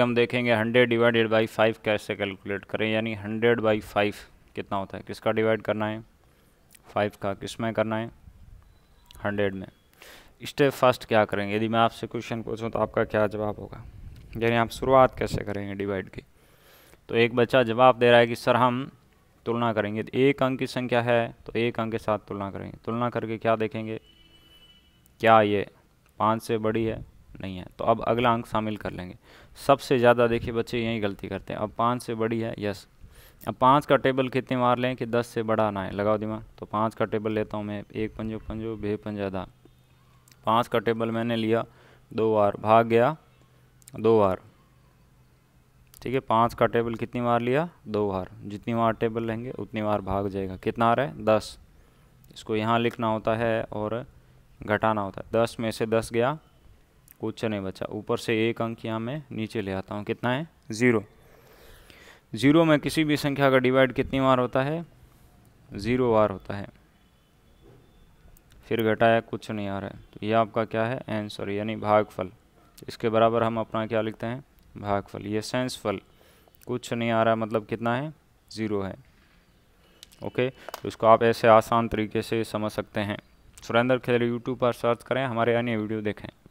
हम देखेंगे hundred divided by five कैसे कैलकुलेट करें यानी हंड्रेड बाई फाइव कितना होता है किसका डिवाइड करना है फाइव का किस में करना है हंड्रेड में स्टेप फर्स्ट क्या करेंगे यदि मैं आपसे क्वेश्चन पूछूँ तो आपका क्या जवाब होगा यानी आप शुरुआत कैसे करेंगे डिवाइड की तो एक बच्चा जवाब दे रहा है कि सर हम तुलना करेंगे तो एक अंक की संख्या है तो एक अंक के साथ तुलना करेंगे तुलना करके क्या देखेंगे क्या ये पाँच से बड़ी है नहीं है तो अब अगला अंक शामिल कर लेंगे सबसे ज़्यादा देखिए बच्चे यही गलती करते हैं अब पाँच से बड़ी है यस अब पाँच का टेबल कितने बार लें कि दस से बड़ा ना है लगाओ दिमाग तो पाँच का टेबल लेता हूँ मैं एक पंजो पंजो बे पंजादा पाँच का टेबल मैंने लिया दो बार भाग गया दो बार ठीक है पाँच का टेबल कितनी बार लिया दो बार जितनी बार टेबल लेंगे उतनी बार भाग जाएगा कितना आ रहा है दस इसको यहाँ लिखना होता है और घटाना होता है दस में से दस गया कुछ नहीं बचा ऊपर से एक अंक यहाँ मैं नीचे ले आता हूँ कितना है ज़ीरो ज़ीरो में किसी भी संख्या का डिवाइड कितनी बार होता है ज़ीरो बार होता है फिर घटाया कुछ नहीं आ रहा है तो ये आपका क्या है आंसर यानी भागफल इसके बराबर हम अपना क्या लिखते हैं भागफल ये सेंस फल कुछ नहीं आ रहा मतलब कितना है ज़ीरो है ओके तो इसको आप ऐसे आसान तरीके से समझ सकते हैं सुरेंद्र खेल यूट्यूब पर सर्च करें हमारे अन्य वीडियो देखें